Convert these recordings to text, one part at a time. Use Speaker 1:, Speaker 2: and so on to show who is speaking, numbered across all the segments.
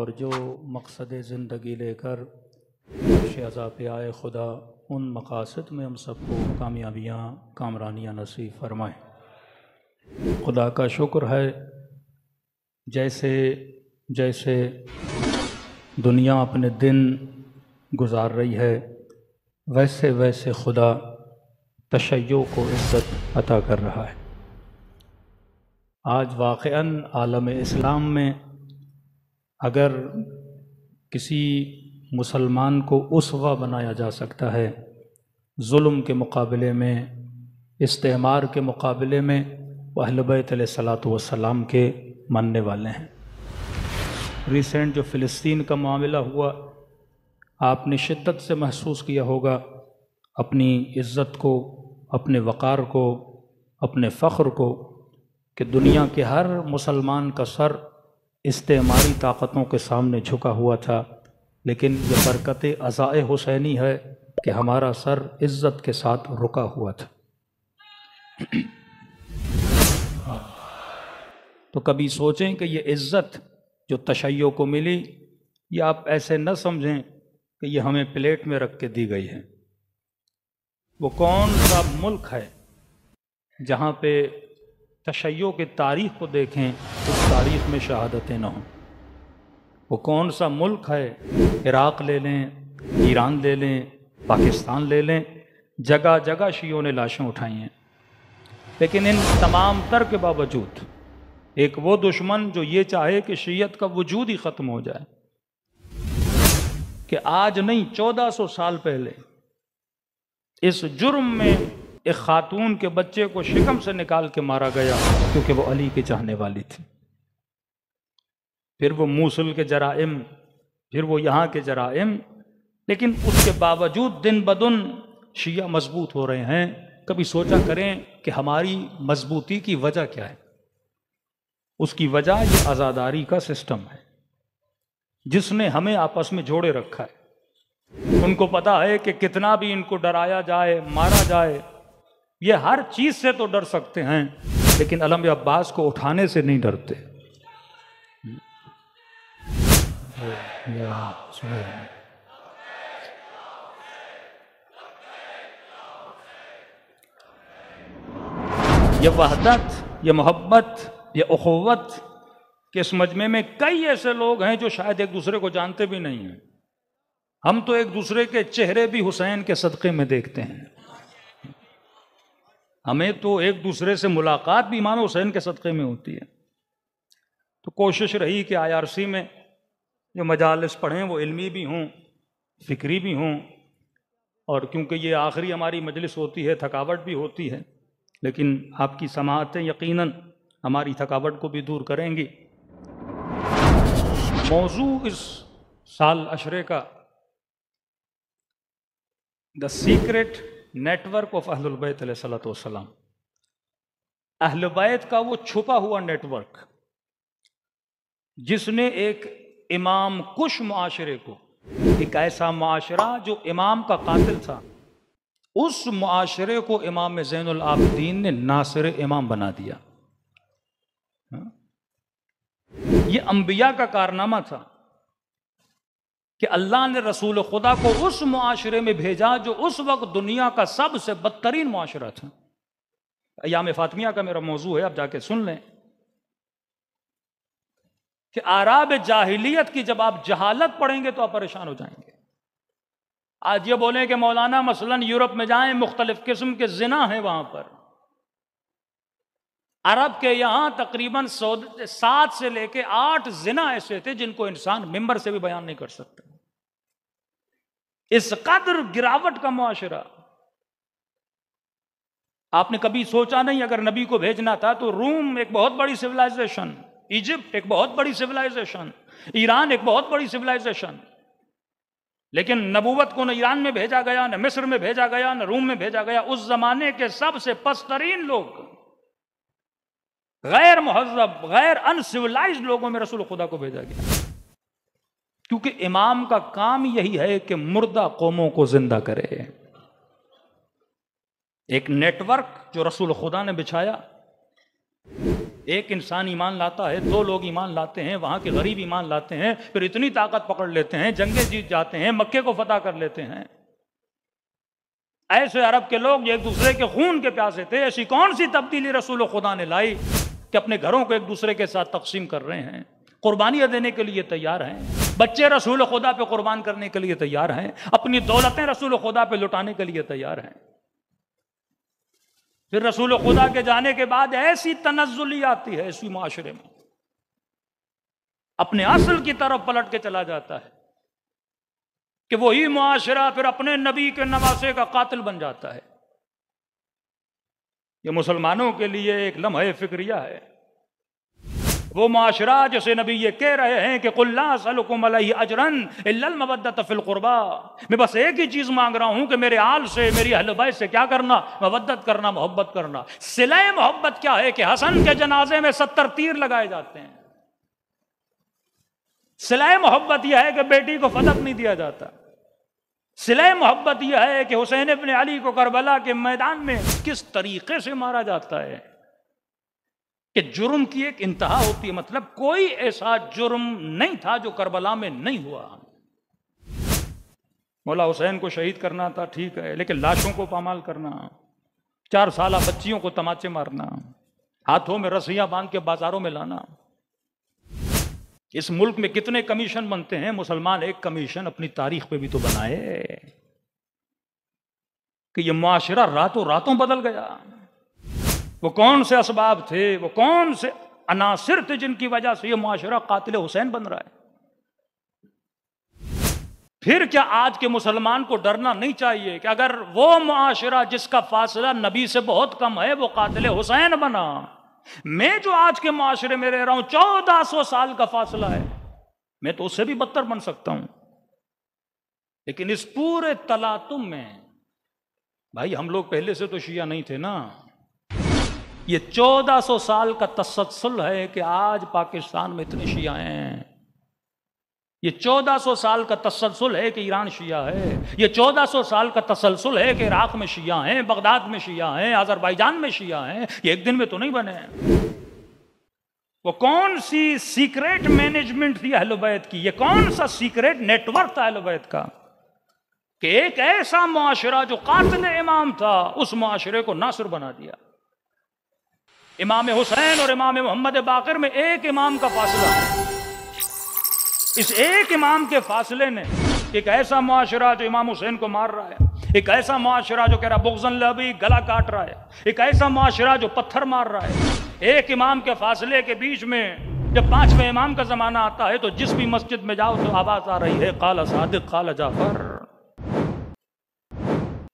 Speaker 1: और जो मकसद ज़िंदगी लेकर शहजा पे आए खुदा उन मकासद में हम सबको कामयाबियाँ कामरानियाँ नसीब फरमाएँ खुदा का शुक्र है जैसे जैसे दुनिया अपने दिन गुजार रही है वैसे वैसे खुदा तशैयों को इज्जत अता कर रहा है आज वाक़ आलम इस्लाम में अगर किसी मुसलमान को उसवा बनाया जा सकता है जुल्म के मुकाबले में इस्तेमार के मुकाबले में वहलबैत सलात वसलाम के मानने वाले हैं रिसेंट जो फ़िलिस्तीन का मामला हुआ आपने शिद्दत से महसूस किया होगा अपनी इज़्ज़त को अपने वक़ार को अपने फ़ख्र को कि दुनिया के हर मुसलमान का सर इस्तेमारी ताकतों के सामने झुका हुआ था लेकिन यह बरकत अज़ाए हुसैनी है कि हमारा सर इज़्ज़त के साथ रुका हुआ था तो कभी सोचें कि यह इज़्ज़त जो तशैयों को मिली ये आप ऐसे न समझें कि यह हमें प्लेट में रख के दी गई है वो कौन सा मुल्क है जहाँ पे तशैयों की तारीख को देखें तो तारीख में शहादतें ना हों वो कौन सा मुल्क है इराक ले लें ईरान ले लें पाकिस्तान ले लें जगह जगह शियों ने लाशें उठाई हैं लेकिन इन तमाम तर के बावजूद एक वो दुश्मन जो ये चाहे कि शीयत का वजूद ही ख़त्म हो जाए कि आज नहीं 1400 साल पहले इस जुर्म में एक खातून के बच्चे को शिकम से निकाल के मारा गया क्योंकि वो अली के चाहने वाली थी फिर वो मूसल के जराइम फिर वो यहाँ के जराइम लेकिन उसके बावजूद दिन बदन शिया मजबूत हो रहे हैं कभी सोचा करें कि हमारी मजबूती की वजह क्या है उसकी वजह ये आज़ादारी का सिस्टम है जिसने हमें आपस में जोड़े रखा है उनको पता है कि कितना भी इनको डराया जाए मारा जाए ये हर चीज से तो डर सकते हैं लेकिन अलम अब्बास को उठाने से नहीं डरते ये वहदत ये मोहब्बत ये अखोवत के इस मजमे में कई ऐसे लोग हैं जो शायद एक दूसरे को जानते भी नहीं हैं हम तो एक दूसरे के चेहरे भी हुसैन के सदक़े में देखते हैं हमें तो एक दूसरे से मुलाकात भी इमाम हुसैन के सदक़े में होती है तो कोशिश रही कि आईआरसी में जो मजालस पढ़ें वो इल्मी भी हों फ़िक्री भी हों और क्योंकि ये आखिरी हमारी मजलिस होती है थकावट भी होती है लेकिन आपकी समातें यकीनन हमारी थकावट को भी दूर करेंगी मौजू इस साल अशरे का द सीक्रेट नेटवर्क ऑफ अहलबैत सलाम अहलबैत का वो छुपा हुआ नेटवर्क जिसने एक इमाम कुश माशरे को एक ऐसा माशरा जो इमाम का कातिल था उस माशरे को इमाम जैन आबदीन ने नासिर इमाम बना दिया हाँ? ये अंबिया का कारनामा था कि अल्लाह ने रसूल खुदा को उस माशरे में भेजा जो उस वक्त दुनिया का सबसे बदतरीन माशरा था याम फातमिया का मेरा मौजू है आप जाके सुन लें कि आराब जाहिलियत की जब आप जहालत पढ़ेंगे तो आप परेशान हो जाएंगे आज ये बोलें कि मौलाना मसलन यूरोप में जाएं मुख्तलिफ किस्म के जिना हैं वहां पर अरब के यहां तकरीबन सात से लेके आठ जिना ऐसे थे जिनको इंसान मेंबर से भी बयान नहीं कर सकता इस कदर गिरावट का मुआशरा आपने कभी सोचा नहीं अगर नबी को भेजना था तो रूम एक बहुत बड़ी सिविलाइजेशन इजिप्ट एक बहुत बड़ी सिविलाइजेशन ईरान एक बहुत बड़ी सिविलाइजेशन लेकिन नबूवत को न ईरान में भेजा गया न मिस्र में भेजा गया न रूम में भेजा गया उस जमाने के सबसे पस्तरीन लोग गैर महजब गैर अनसिविलाइज लोगों में रसूल खुदा को भेजा गया क्योंकि इमाम का काम यही है कि मुर्दा कौमों को जिंदा करे एक नेटवर्क जो रसूल खुदा ने बिछाया एक इंसान ईमान लाता है दो लोग ईमान लाते हैं वहां के गरीब ईमान लाते हैं फिर इतनी ताकत पकड़ लेते हैं जंगे जीत जाते हैं मक्के को फतह कर लेते हैं ऐसे अरब के लोग एक दूसरे के खून के प्यासे थे ऐसी कौन सी तब्दीली रसूल खुदा ने लाई कि अपने घरों को एक दूसरे के साथ तकसीम कर रहे हैं कुर्बानियां देने के लिए तैयार हैं बच्चे रसूल खुदा पे कुर्बान करने के लिए तैयार हैं अपनी दौलतें रसूल खुदा पे लुटाने के लिए तैयार हैं फिर रसूल खुदा के जाने के बाद ऐसी तनजुली आती है इसी माशरे में अपने असल की तरफ पलट के चला जाता है कि वही मुआशरा फिर अपने नबी के नवासे का कातिल बन जाता है ये मुसलमानों के लिए एक लम्हे फिक्रिया है वो माशरा जैसे नबी ये कह रहे हैं कि अजरन कुल्लाबा मैं बस एक ही चीज़ मांग रहा हूं कि मेरे आल से मेरी हलबाई से क्या करना मबदत करना मोहब्बत करना सिलाई मोहब्बत क्या है कि हसन के जनाजे में सत्तर तीर लगाए जाते हैं सिलाई मोहब्बत यह है कि बेटी को फतक नहीं दिया जाता सिलाई मोहब्बत यह है कि हुसैन अपने अली को करबला के मैदान में किस तरीके से मारा जाता है कि जुर्म की एक इंतहा होती है मतलब कोई ऐसा जुर्म नहीं था जो करबला में नहीं हुआ मौला हुसैन को शहीद करना था ठीक है लेकिन लाशों को पामाल करना चार साल बच्चियों को तमाचे मारना हाथों में रस्सियां बांध के बाजारों में लाना इस मुल्क में कितने कमीशन बनते हैं मुसलमान एक कमीशन अपनी तारीख पे भी तो बनाए कि ये माशरा रातों रातों बदल गया वो कौन से इसबाब थे वो कौन से अनासिर थे जिनकी वजह से ये माशरा कातिल हुसैन बन रहा है फिर क्या आज के मुसलमान को डरना नहीं चाहिए कि अगर वो माशरा जिसका फासला नबी से बहुत कम है वो कातिल हुसैन बना मैं जो आज के माशरे में रह रहा हूं चौदह सौ साल का फासला है मैं तो उससे भी बदतर बन सकता हूं लेकिन इस पूरे तलातुम में भाई हम लोग पहले से तो शिया नहीं थे ना ये 1400 साल का तसलसल है कि आज पाकिस्तान में इतने शिया हैं ये 1400 साल का तसलसल है कि ईरान शिया है ये 1400 साल का तसलसल है कि इराक में शिया हैं बगदाद में शिया हैं आज़रबाईजान में शिया हैं ये एक दिन में तो नहीं बने वो कौन सी सीक्रेट मैनेजमेंट थी अहलबैत की ये कौन सा सीक्रेट नेटवर्क था अहलबैत का कि एक ऐसा माशरा जो कातिल इमाम था उस माशरे को नासुर बना दिया इमाम हुसैन और इमाम मोहम्मद बाकर में एक इमाम का फासला इस एक इमाम के फासले ने एक ऐसा माशरा जो इमाम हुसैन को मार रहा है एक ऐसा मुआरा जो कह रहा बुगजन लबी गला काट रहा है एक ऐसा मुआरा जो पत्थर मार रहा है एक इमाम के फासले के बीच में जब पांचवें इमाम का ज़माना आता है तो जिस भी मस्जिद में जाओ तो आवाज़ आ रही है काला सादिक काला जाफर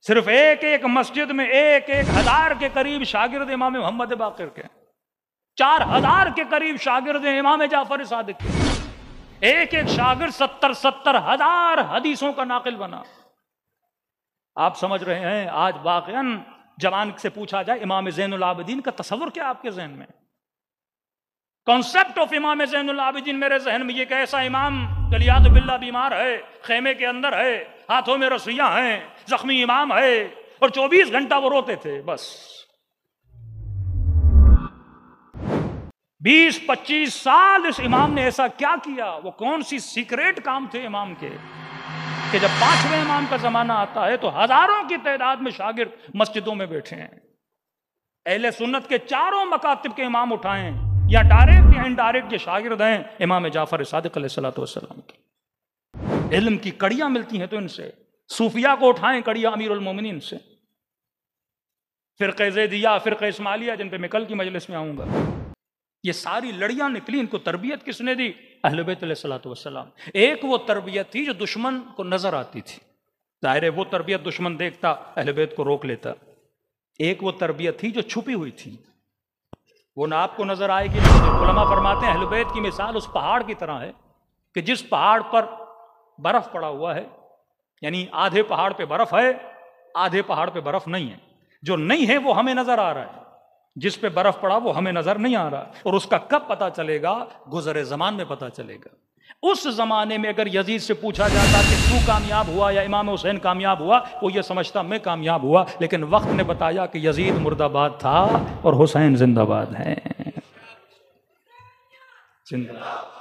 Speaker 1: सिर्फ एक एक मस्जिद में एक एक हजार के करीब शागिर्द इमाम मोहम्मद बाकर के चार हजार के करीब शागिर्द इमाम जाफर सादिक के एक एक शागिर सत्तर सत्तर हजार हदीसों का नाकिल बना आप समझ रहे हैं आज वाकन जवान से पूछा जाए इमाम जैन आबदीन का तस्वुर क्या आपके जहन में कॉन्सेप्ट ऑफ इमाम जैन आबदीन मेरे जहन में ये कैसा इमाम गलियात बिल्ला बीमार है खेमे के अंदर है हाथों में रसोईया हैं जख्मी इमाम है और 24 घंटा वो रोते थे बस 20-25 साल इस इमाम ने ऐसा क्या किया वो कौन सी सीक्रेट काम थे इमाम के कि जब पांचवें इमाम का जमाना आता है तो हजारों की तादाद में शागिर मस्जिदों में बैठे हैं अहले सुन्नत के चारों मकातब के इमाम उठाएं या डायरेक्ट या इनडायरेक्ट ये शागिर्द हैं इमाम जाफर सादिक सलाम के इल्म की कड़ियां मिलती हैं तो इनसे सूफिया को उठाएं कड़िया अमीर उलमोमिन से कैजे दिया फिर कैसमालिया जिन पे मैं कल की मजलिस में आऊँगा ये सारी लड़ियां निकली इनको तरबियत किसने दी अहलबैत सलाम एक वो तरबियत थी जो दुश्मन को नज़र आती थी ज़ाहिर है वो तरबियत दुश्मन देखता अहलबैत को रोक लेता एक वो तरबियत थी जो छुपी हुई थी वो ना आपको नज़र आएगी ना फरमाते हैं अहलबैत की मिसाल उस पहाड़ की तरह है कि जिस पहाड़ पर बर्फ़ पड़ा हुआ है यानी आधे पहाड़ पे बर्फ़ है आधे पहाड़ पे बर्फ़ नहीं है जो नहीं है वो हमें नज़र आ रहा है जिस पे बर्फ़ पड़ा वो हमें नज़र नहीं आ रहा और उसका कब पता चलेगा गुजरे ज़मान में पता चलेगा उस जमाने में अगर यजीद से पूछा जाता कि तू कामयाब हुआ या इमाम हुसैन कामयाब हुआ वो ये समझता मैं कामयाब हुआ लेकिन वक्त ने बताया कि यजीद मुर्दाबाद था और हुसैन जिंदाबाद है जिंदाबाद